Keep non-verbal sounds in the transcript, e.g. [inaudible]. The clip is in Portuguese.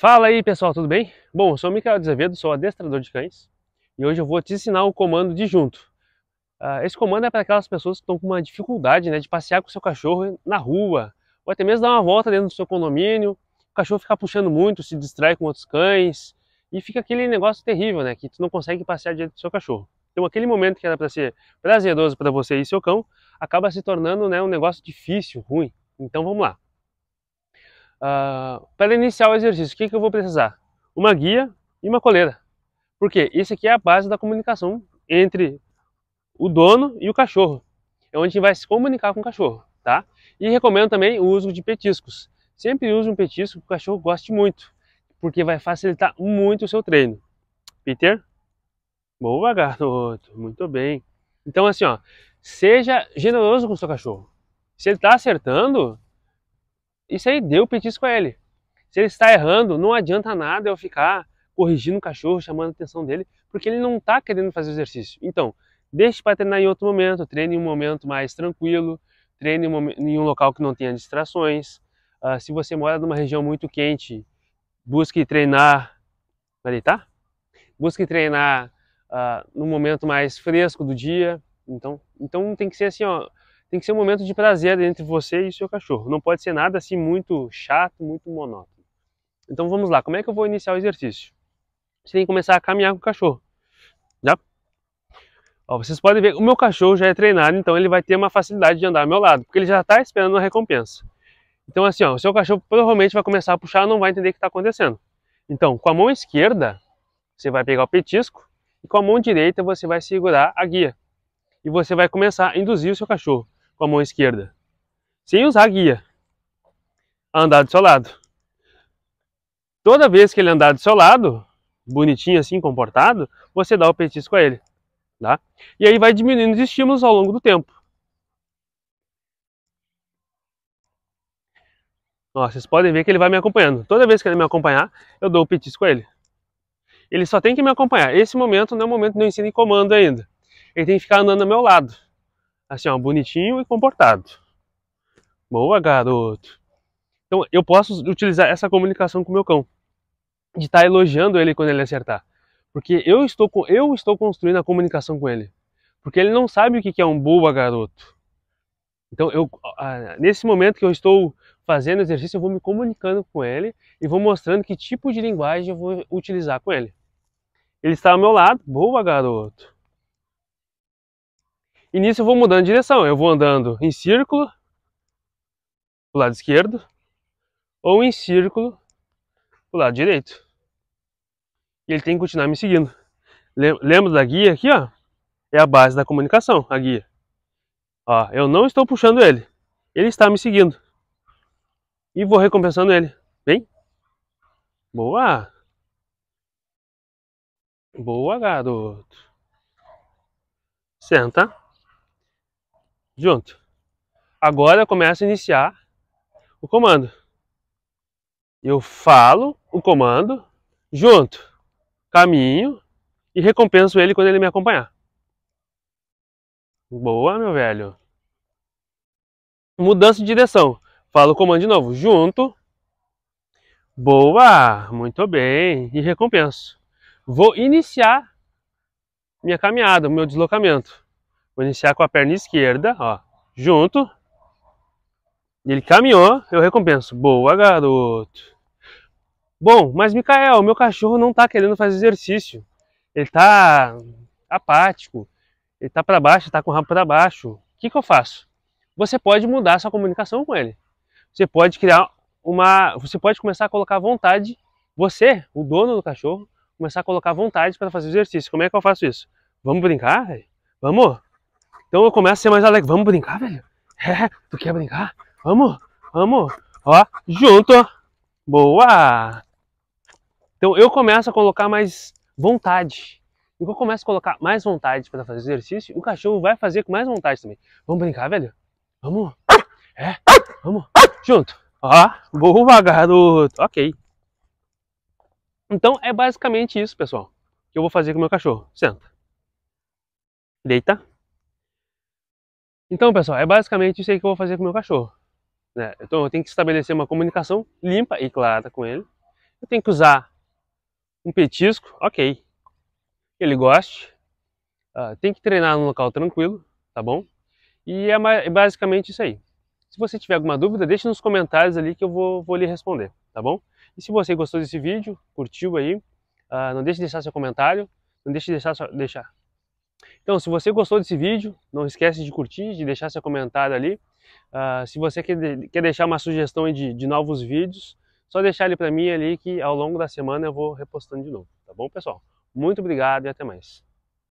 Fala aí pessoal, tudo bem? Bom, eu sou o Micael Desavedo, sou adestrador de cães e hoje eu vou te ensinar o comando de junto. Uh, esse comando é para aquelas pessoas que estão com uma dificuldade né, de passear com seu cachorro na rua ou até mesmo dar uma volta dentro do seu condomínio, o cachorro fica puxando muito, se distrai com outros cães e fica aquele negócio terrível, né, que tu não consegue passear diante do seu cachorro. Então aquele momento que era para ser prazeroso para você e seu cão acaba se tornando né, um negócio difícil, ruim. Então vamos lá. Uh, ah, para iniciar o exercício, o que, que eu vou precisar? Uma guia e uma coleira. Porque isso aqui é a base da comunicação entre o dono e o cachorro. É onde a gente vai se comunicar com o cachorro, tá? E recomendo também o uso de petiscos. Sempre use um petisco que o cachorro goste muito, porque vai facilitar muito o seu treino. Peter? Boa, [laughs] garoto. Muito bem. Então, assim, ó, seja generoso com o seu cachorro. Se ele está acertando, isso aí deu petisco a ele. Se ele está errando, não adianta nada eu ficar corrigindo o cachorro, chamando a atenção dele, porque ele não está querendo fazer o exercício. Então, deixe para treinar em outro momento, treine em um momento mais tranquilo, treine em um local que não tenha distrações. Uh, se você mora numa região muito quente, busque treinar. Peraí, tá? Busque treinar uh, ah, no momento mais fresco do dia. Então, então tem que ser assim, ó. Tem que ser um momento de prazer entre você e seu cachorro. Não pode ser nada assim muito chato, muito monótono. Então vamos lá, como é que eu vou iniciar o exercício? Você tem que começar a caminhar com o cachorro. Já? Né? Ó, vocês podem ver, o meu cachorro já é treinado, então ele vai ter uma facilidade de andar ao meu lado, porque ele já está esperando uma recompensa. Então assim, ó, o seu cachorro provavelmente vai começar a puxar, não vai entender o que está acontecendo. Então, com a mão esquerda, você vai pegar o petisco, e com a mão direita você vai segurar a guia. E você vai começar a induzir o seu cachorro com a mão esquerda, sem usar guia, andar do seu lado. Toda vez que ele andar do seu lado, bonitinho assim, comportado, você dá o petisco a ele. Tá? E aí vai diminuindo os estímulos ao longo do tempo. Ó, vocês podem ver que ele vai me acompanhando. Toda vez que ele me acompanhar, eu dou o petisco a ele. Ele só tem que me acompanhar. Esse momento não é o momento do ensino em comando ainda. Ele tem que ficar andando ao meu lado. Assim, ó, bonitinho e comportado. Boa, garoto. Então, eu posso utilizar essa comunicação com o meu cão. De estar tá elogiando ele quando ele acertar. Porque eu estou, com, eu estou construindo a comunicação com ele. Porque ele não sabe o que é um boa, garoto. Então, eu, nesse momento que eu estou fazendo exercício, eu vou me comunicando com ele e vou mostrando que tipo de linguagem eu vou utilizar com ele. Ele está ao meu lado, boa garoto. E nisso eu vou mudando de direção. Eu vou andando em círculo, pro lado esquerdo, ou em círculo, pro lado direito. E ele tem que continuar me seguindo. Lembra da guia aqui, ó? É a base da comunicação, a guia. Ó, eu não estou puxando ele. Ele está me seguindo. E vou recompensando ele. Vem. Boa. Boa, garoto. Senta junto. Agora começo a iniciar o comando. Eu falo o comando junto, caminho e recompenso ele quando ele me acompanhar. Boa, meu velho. Mudança de direção. Falo o comando de novo. Junto. Boa, muito bem. E recompenso. Vou iniciar minha caminhada, meu deslocamento. Vou iniciar com a perna esquerda, ó. Junto. Ele caminhou, eu recompenso. Boa, garoto. Bom, mas Mikael, meu cachorro não tá querendo fazer exercício. Ele tá apático. Ele tá para baixo, tá com o rabo para baixo. O que que eu faço? Você pode mudar sua comunicação com ele. Você pode criar uma, você pode começar a colocar vontade, você, o dono do cachorro, começar a colocar vontade para fazer exercício. Como é que eu faço isso? Vamos brincar? Vamos? Então eu começo a ser mais alegre. Vamos brincar, velho? É, tu quer brincar? Vamos, vamos. Ó, junto. Boa! Então eu começo a colocar mais vontade. E quando eu começo a colocar mais vontade para fazer exercício, o cachorro vai fazer com mais vontade também. Vamos brincar, velho? Vamos? É, vamos. Junto. Ó, boa, garoto. Ok. Então é basicamente isso, pessoal, que eu vou fazer com o meu cachorro. Senta. Deita. Então, pessoal, é basicamente isso aí que eu vou fazer com o meu cachorro. Né? Então, eu tenho que estabelecer uma comunicação limpa e clara com ele. Eu tenho que usar um petisco, ok, ele goste. Uh, tem que treinar num local tranquilo, tá bom? E é, é basicamente isso aí. Se você tiver alguma dúvida, deixe nos comentários ali que eu vou, vou lhe responder, tá bom? E se você gostou desse vídeo, curtiu aí, uh, não deixe de deixar seu comentário, não deixe de deixar, deixar então, se você gostou desse vídeo, não esquece de curtir, de deixar seu comentário ali. Uh, se você quer, quer deixar uma sugestão de, de novos vídeos, só deixar ele para mim ali que ao longo da semana eu vou repostando de novo. Tá bom, pessoal? Muito obrigado e até mais.